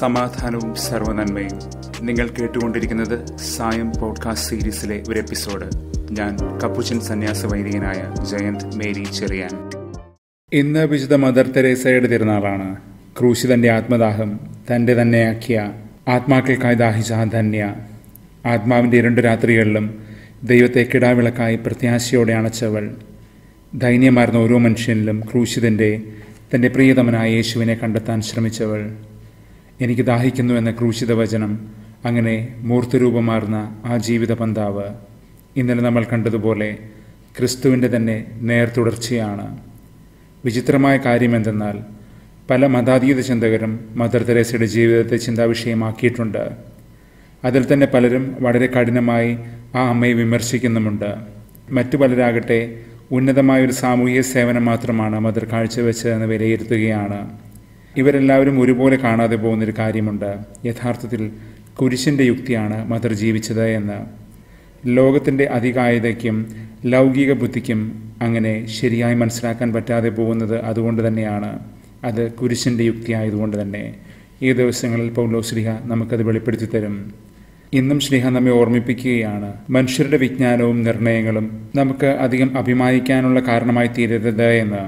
സമാധാനവും സർവനന്മയും നിങ്ങൾ കേട്ടുകൊണ്ടിരിക്കുന്നത് സായം പോഡ്കാസ്റ്റ് സീരീസിലെ ഒരു എപ്പിസോഡ് ഞാൻ കപ്പുച്ചൻ സന്യാസ വൈദികനായ ജയന്ത് മേരി ചെറിയാൻ ഇന്ന് വിശുദ്ധ മദർ തെരേസയുടെ തിരുനാളാണ് ക്രൂശിതന്റെ ആത്മദാഹം തൻ്റെ തന്നെയാക്കിയ ആത്മാക്കൾക്കായി ദാഹിച്ച ധന്യ ആത്മാവിന്റെ ഇരുണ്ടു രാത്രികളിലും ദൈവത്തെ കിടാവിളക്കായി പ്രത്യാശയോടെ അണച്ചവൾ ദൈന്യമായിരുന്ന ഓരോ മനുഷ്യനിലും ക്രൂശിതന്റെ തൻ്റെ പ്രിയതമനായ യേശുവിനെ കണ്ടെത്താൻ ശ്രമിച്ചവൾ എനിക്ക് ദാഹിക്കുന്നു എന്ന ക്രൂശിത വചനം അങ്ങനെ മൂർത്തിരൂപമാർന്ന ആ ജീവിത പന്താവ് ഇന്നലെ നമ്മൾ കണ്ടതുപോലെ ക്രിസ്തുവിൻ്റെ തന്നെ നേർത്തുടർച്ചയാണ് വിചിത്രമായ കാര്യം എന്തെന്നാൽ പല മതാതീത ചിന്തകരും മദർ തെരേസയുടെ ജീവിതത്തെ ചിന്താവിഷയമാക്കിയിട്ടുണ്ട് അതിൽ തന്നെ പലരും വളരെ കഠിനമായി ആ അമ്മയെ വിമർശിക്കുന്നുമുണ്ട് മറ്റു പലരാകട്ടെ ഉന്നതമായൊരു സാമൂഹിക സേവനം മാത്രമാണ് മദർ കാഴ്ചവെച്ചതെന്ന് വിലയിരുത്തുകയാണ് ഇവരെല്ലാവരും ഒരുപോലെ കാണാതെ പോകുന്നൊരു കാര്യമുണ്ട് യഥാർത്ഥത്തിൽ കുരിശിൻ്റെ യുക്തിയാണ് മദർ ജീവിച്ചത് എന്ന് ലോകത്തിൻ്റെ അധികായതയ്ക്കും ലൗകിക ബുദ്ധിക്കും അങ്ങനെ ശരിയായി മനസ്സിലാക്കാൻ പറ്റാതെ പോകുന്നത് അതുകൊണ്ട് തന്നെയാണ് അത് കുരിശിൻ്റെ യുക്തിയായതുകൊണ്ട് തന്നെ ഈ ദിവസങ്ങളിൽ പൗലോ ശ്രീഹ നമുക്കത് വെളിപ്പെടുത്തി തരും ഇന്നും ശ്രീഹ നമ്മെ ഓർമ്മിപ്പിക്കുകയാണ് മനുഷ്യരുടെ വിജ്ഞാനവും നിർണയങ്ങളും നമുക്ക് അധികം അഭിമാനിക്കാനുള്ള കാരണമായി തീരരുത് എന്ന്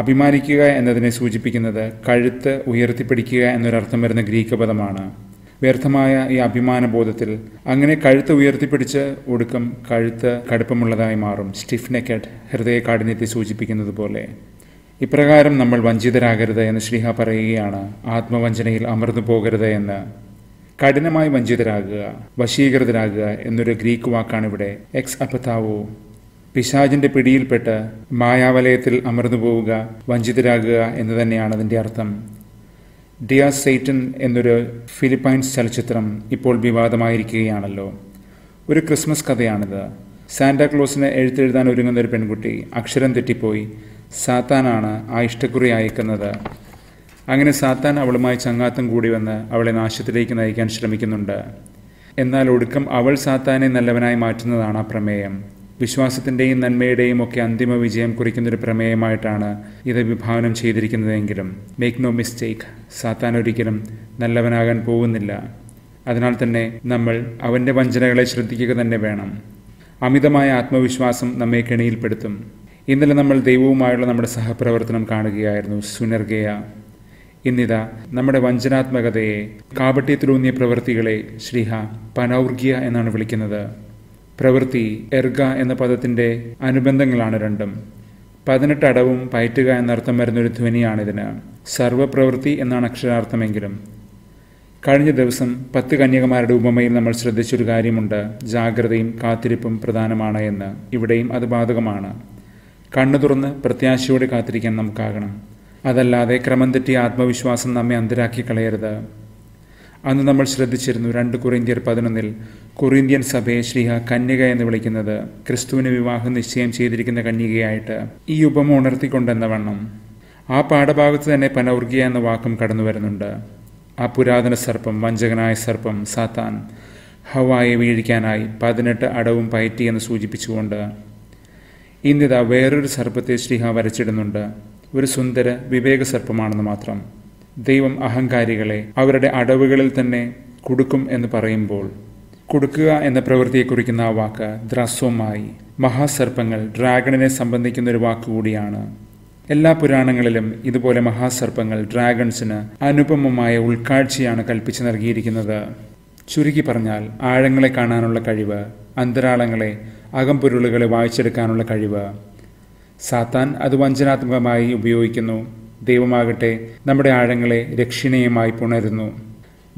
അഭിമാനിക്കുക എന്നതിനെ സൂചിപ്പിക്കുന്നത് കഴുത്ത് ഉയർത്തിപ്പിടിക്കുക എന്നൊരർത്ഥം വരുന്ന ഗ്രീക്ക് പദമാണ് വ്യർത്ഥമായ ഈ അഭിമാനബോധത്തിൽ അങ്ങനെ കഴുത്ത് ഉയർത്തിപ്പിടിച്ച് ഒടുക്കം കഴുത്ത് കടുപ്പമുള്ളതായി മാറും സ്റ്റിഫ് ഹൃദയ കാഠിന്യത്തെ സൂചിപ്പിക്കുന്നത് പോലെ ഇപ്രകാരം നമ്മൾ വഞ്ചിതരാകരുത് എന്ന് ശ്രീഹ പറയുകയാണ് ആത്മവഞ്ചനയിൽ അമർന്നു പോകരുത് എന്ന് കഠിനമായി വഞ്ചിതരാകുക വശീകൃതരാകുക എന്നൊരു ഗ്രീക്ക് ഇവിടെ എക്സ് അപതാവോ പിശാചിന്റെ പിടിയിൽപ്പെട്ട് മായാവലയത്തിൽ അമർന്നു പോവുക വഞ്ചിതരാകുക എന്ന് തന്നെയാണ് അതിൻ്റെ അർത്ഥം ഡിയ സെയ്റ്റൻ എന്നൊരു ഫിലിപ്പൈൻസ് ചലച്ചിത്രം ഇപ്പോൾ വിവാദമായിരിക്കുകയാണല്ലോ ഒരു ക്രിസ്മസ് കഥയാണിത് സാന്റാക്ലോസിന് എഴുത്തെഴുതാൻ ഒരുങ്ങുന്ന ഒരു പെൺകുട്ടി അക്ഷരം തെറ്റിപ്പോയി സാത്താനാണ് ആ ഇഷ്ടക്കുറി അയക്കുന്നത് അങ്ങനെ സാത്താൻ അവളുമായി ചങ്ങാത്തം കൂടി വന്ന് അവളെ നാശത്തിലേക്ക് നയിക്കാൻ ശ്രമിക്കുന്നുണ്ട് എന്നാൽ ഒടുക്കം അവൾ സാത്താനെ നല്ലവനായി മാറ്റുന്നതാണ് ആ പ്രമേയം വിശ്വാസത്തിൻ്റെയും നന്മയുടെയും ഒക്കെ അന്തിമ വിജയം കുറിക്കുന്നൊരു പ്രമേയമായിട്ടാണ് ഇത് വിഭാവനം ചെയ്തിരിക്കുന്നതെങ്കിലും മേക്ക് നോ മിസ്റ്റേക്ക് സാത്താൻ ഒരിക്കലും നല്ലവനാകാൻ പോകുന്നില്ല അതിനാൽ തന്നെ നമ്മൾ അവൻ്റെ വഞ്ചനകളെ ശ്രദ്ധിക്കുക തന്നെ വേണം അമിതമായ ആത്മവിശ്വാസം നമ്മെ കെണിയിൽപ്പെടുത്തും ഇന്നലെ നമ്മൾ ദൈവവുമായുള്ള നമ്മുടെ സഹപ്രവർത്തനം കാണുകയായിരുന്നു സുനർഗയ ഇന്നിതാ നമ്മുടെ വഞ്ചനാത്മകതയെ കാപട്യത്തിലൂന്നിയ പ്രവൃത്തികളെ ശ്രീഹ പനൗർഗിയ എന്നാണ് വിളിക്കുന്നത് പ്രവൃത്തി എർഗ എന്ന പദത്തിൻ്റെ അനുബന്ധങ്ങളാണ് രണ്ടും പതിനെട്ട് അടവും പയറ്റുക എന്നർത്ഥം വരുന്നൊരു ധ്വനിയാണിതിന് സർവപ്രവൃത്തി എന്നാണ് അക്ഷരാർത്ഥമെങ്കിലും കഴിഞ്ഞ ദിവസം പത്ത് കന്യകമാരുടെ ഉപമയിൽ നമ്മൾ ശ്രദ്ധിച്ചൊരു കാര്യമുണ്ട് ജാഗ്രതയും കാത്തിരിപ്പും പ്രധാനമാണ് എന്ന് ഇവിടെയും അത് ബാധകമാണ് കണ്ണു തുറന്ന് പ്രത്യാശയോടെ കാത്തിരിക്കാൻ നമുക്കാകണം അതല്ലാതെ ക്രമം തെറ്റിയ ആത്മവിശ്വാസം നമ്മെ അന്തരാക്കി കളയരുത് അന്ന് നമ്മൾ ശ്രദ്ധിച്ചിരുന്നു രണ്ട് കുറിന്ത്യർ പതിനൊന്നിൽ കുറിന്ത്യൻ സഭയെ ശ്രീഹ കന്യക എന്ന് വിളിക്കുന്നത് ക്രിസ്തുവിന് വിവാഹം നിശ്ചയം ചെയ്തിരിക്കുന്ന കന്യകയായിട്ട് ഈ ഉപമ ഉണർത്തിക്കൊണ്ടെന്ന വണ്ണം ആ പാഠഭാഗത്ത് തന്നെ പനൗർഗിയ എന്ന വാക്കും കടന്നു വരുന്നുണ്ട് ആ പുരാതന സർപ്പം വഞ്ചകനായ സർപ്പം സാത്താൻ ഹവായെ വീഴിക്കാനായി പതിനെട്ട് അടവും പയറ്റി എന്ന് സൂചിപ്പിച്ചുകൊണ്ട് ഇന്നിതാ വേറൊരു സർപ്പത്തെ ശ്രീഹ വരച്ചിടുന്നുണ്ട് ഒരു സുന്ദര വിവേക സർപ്പമാണെന്ന് മാത്രം ദൈവം അഹങ്കാരികളെ അവരുടെ അടവുകളിൽ തന്നെ കൊടുക്കും എന്ന് പറയുമ്പോൾ കൊടുക്കുക എന്ന പ്രവൃത്തിയെ കുറിക്കുന്ന ആ വാക്ക് ദ്രസ്വമായി മഹാസർപ്പങ്ങൾ ഡ്രാഗണിനെ സംബന്ധിക്കുന്ന ഒരു വാക്കുകൂടിയാണ് എല്ലാ പുരാണങ്ങളിലും ഇതുപോലെ മഹാസർപ്പങ്ങൾ ഡ്രാഗൺസിന് അനുപമമായ ഉൾക്കാഴ്ചയാണ് കൽപ്പിച്ചു നൽകിയിരിക്കുന്നത് ചുരുക്കി പറഞ്ഞാൽ ആഴങ്ങളെ കാണാനുള്ള കഴിവ് അന്തരാളങ്ങളെ അകംപൊരുളുകളെ വായിച്ചെടുക്കാനുള്ള കഴിവ് സാത്താൻ അത് വഞ്ചനാത്മകമായി ഉപയോഗിക്കുന്നു ദൈവമാകട്ടെ നമ്മുടെ ആഴങ്ങളെ രക്ഷിണീയമായി പുണരുന്നു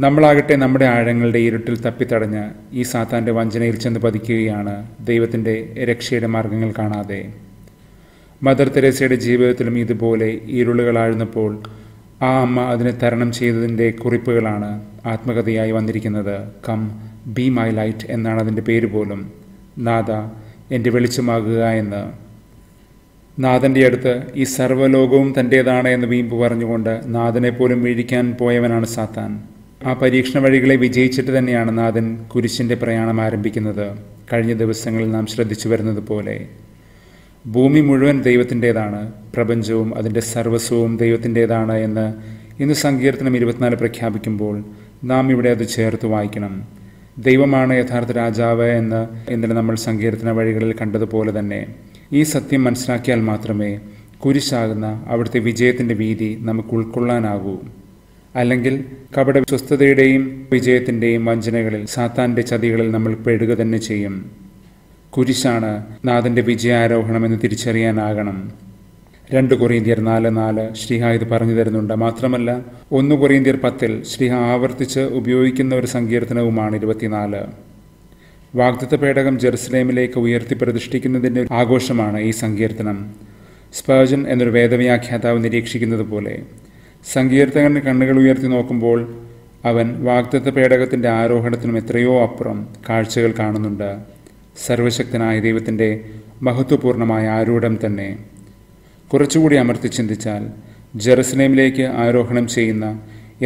നമ്മളാകട്ടെ നമ്മുടെ ആഴങ്ങളുടെ ഇരുട്ടിൽ തപ്പിത്തടഞ്ഞ് ഈ സാത്താൻ്റെ വഞ്ചനയിൽ ചെന്ന് പതിക്കുകയാണ് ദൈവത്തിൻ്റെ രക്ഷയുടെ മാർഗങ്ങൾ കാണാതെ മദർ തെരേസയുടെ ജീവിതത്തിലും ഇതുപോലെ ഇരുളുകളാഴ്ന്നപ്പോൾ ആ അമ്മ അതിനെ തരണം ചെയ്തതിൻ്റെ കുറിപ്പുകളാണ് ആത്മകഥയായി വന്നിരിക്കുന്നത് കം ബി മൈ ലൈറ്റ് എന്നാണ് അതിൻ്റെ പേര് പോലും നാദ എൻ്റെ വെളിച്ചമാകുക എന്ന് നാഥൻ്റെ അടുത്ത് ഈ സർവ്വലോകവും തൻ്റേതാണ് എന്ന് വീമ്പ് പറഞ്ഞുകൊണ്ട് നാഥനെ പോലും വീഴിക്കാൻ പോയവനാണ് സാത്താൻ ആ പരീക്ഷണ വഴികളെ വിജയിച്ചിട്ട് തന്നെയാണ് നാഥൻ കുരിശിൻ്റെ പ്രയാണം ആരംഭിക്കുന്നത് കഴിഞ്ഞ ദിവസങ്ങളിൽ നാം ശ്രദ്ധിച്ചു വരുന്നത് പോലെ ഭൂമി മുഴുവൻ ദൈവത്തിൻ്റേതാണ് പ്രപഞ്ചവും അതിൻ്റെ സർവസ്വവും ദൈവത്തിൻ്റേതാണ് എന്ന് ഇന്ന് സങ്കീർത്തനം ഇരുപത്തിനാല് പ്രഖ്യാപിക്കുമ്പോൾ നാം ഇവിടെ അത് ചേർത്ത് വായിക്കണം ദൈവമാണ് യഥാർത്ഥ രാജാവ് എന്ന് ഇന്നലെ നമ്മൾ സങ്കീർത്തന വഴികളിൽ കണ്ടതുപോലെ തന്നെ ഈ സത്യം മനസ്സിലാക്കിയാൽ മാത്രമേ കുരിശാകുന്ന അവിടുത്തെ വിജയത്തിൻ്റെ വീതി നമുക്ക് ഉൾക്കൊള്ളാനാകൂ അല്ലെങ്കിൽ കപട വിശ്വസ്തതയുടെയും വിജയത്തിൻ്റെയും വഞ്ചനകളിൽ സാത്താൻ്റെ ചതികളിൽ നമ്മൾ പെടുക തന്നെ ചെയ്യും കുരിശാണ് നാഥൻ്റെ വിജയാരോഹണമെന്ന് തിരിച്ചറിയാനാകണം രണ്ട് കൊറിയന്തിയർ നാല് നാല് ശ്രീഹ ഇത് പറഞ്ഞു തരുന്നുണ്ട് മാത്രമല്ല ഒന്ന് കൊറിയന്തിയർ പത്തിൽ ശ്രീഹ ആവർത്തിച്ച് ഉപയോഗിക്കുന്ന ഒരു സങ്കീർത്തനവുമാണ് ഇരുപത്തിനാല് വാഗ്ദത്ത പേടകം ജെറുസലേമിലേക്ക് പ്രതിഷ്ഠിക്കുന്നതിൻ്റെ ആഘോഷമാണ് ഈ സങ്കീർത്തനം സ്പേർജൻ എന്നൊരു വേദവ്യാഖ്യാതാവ് നിരീക്ഷിക്കുന്നത് പോലെ സങ്കീർത്തകൻ്റെ കണ്ണുകൾ ഉയർത്തി നോക്കുമ്പോൾ അവൻ വാഗ്ദത്ത പേടകത്തിൻ്റെ ആരോഹണത്തിനും എത്രയോ അപ്പുറം കാഴ്ചകൾ കാണുന്നുണ്ട് സർവശക്തനായ ദൈവത്തിൻ്റെ മഹത്വപൂർണമായ ആരൂഢം തന്നെ കുറച്ചുകൂടി അമർത്തി ചിന്തിച്ചാൽ ജെറുസലേമിലേക്ക് ആരോഹണം ചെയ്യുന്ന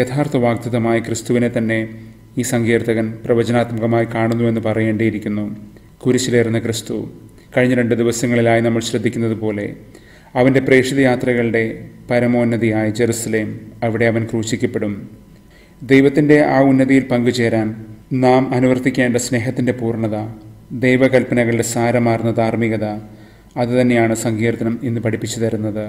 യഥാർത്ഥ വാഗ്ദത്തമായ ക്രിസ്തുവിനെ തന്നെ ഈ സങ്കീർത്തകൻ പ്രവചനാത്മകമായി കാണുന്നുവെന്ന് പറയേണ്ടിയിരിക്കുന്നു കുരിശിലേറുന്ന ക്രിസ്തു കഴിഞ്ഞ രണ്ട് ദിവസങ്ങളിലായി നമ്മൾ ശ്രദ്ധിക്കുന്നത് പോലെ അവൻ്റെ പ്രേക്ഷിത യാത്രകളുടെ പരമോന്നതിയായ ജെറുസലേം അവിടെ അവൻ ക്രൂശിക്കപ്പെടും ദൈവത്തിൻ്റെ ആ ഉന്നതിയിൽ പങ്കുചേരാൻ നാം അനുവർത്തിക്കേണ്ട സ്നേഹത്തിൻ്റെ പൂർണ്ണത ദൈവകൽപ്പനകളുടെ സാരമാർന്ന ധാർമ്മികത അതുതന്നെയാണ് സങ്കീർത്തനം ഇന്ന് പഠിപ്പിച്ചു തരുന്നത്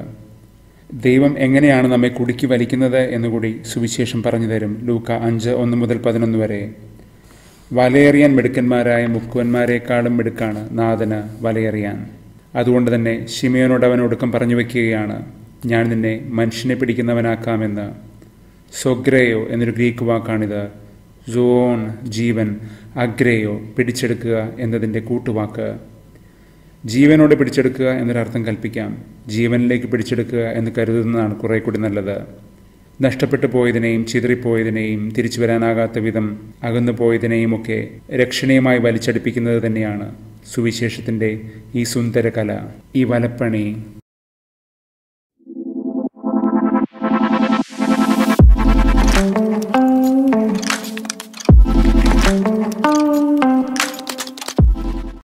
ദൈവം എങ്ങനെയാണ് നമ്മെ കുടുക്കി വലിക്കുന്നത് എന്നുകൂടി സുവിശേഷം പറഞ്ഞു തരും ലൂക്ക അഞ്ച് ഒന്ന് മുതൽ പതിനൊന്ന് വരെ വലയേറിയാൻ മിടുക്കന്മാരായ മുക്കുവന്മാരെക്കാളും മിടുക്കാണ് നാഥന് വലയേറിയാൻ അതുകൊണ്ട് തന്നെ ഷിമയോനോട് അവൻ ഒടുക്കം പറഞ്ഞു വയ്ക്കുകയാണ് ഞാൻ നിന്നെ മനുഷ്യനെ പിടിക്കുന്നവനാക്കാമെന്ന് സൊഗ്രേയോ എന്നൊരു ഗ്രീക്ക് വാക്കാണിത് സോൺ ജീവൻ അഗ്രയോ പിടിച്ചെടുക്കുക എന്നതിൻ്റെ കൂട്ടുവാക്ക് ജീവനോട് പിടിച്ചെടുക്കുക എന്നൊരർത്ഥം കൽപ്പിക്കാം ജീവനിലേക്ക് പിടിച്ചെടുക്കുക എന്ന് കരുതുന്നതാണ് കുറെ കൂടി നല്ലത് നഷ്ടപ്പെട്ടു പോയതിനെയും ചിതറിപ്പോയതിനെയും തിരിച്ചു വരാനാകാത്ത വിധം അകന്നു പോയതിനെയും ഒക്കെ രക്ഷണീയമായി വലിച്ചടിപ്പിക്കുന്നത് തന്നെയാണ് സുവിശേഷത്തിൻ്റെ ഈ സുന്ദര കല ഈ വലപ്പണി thank you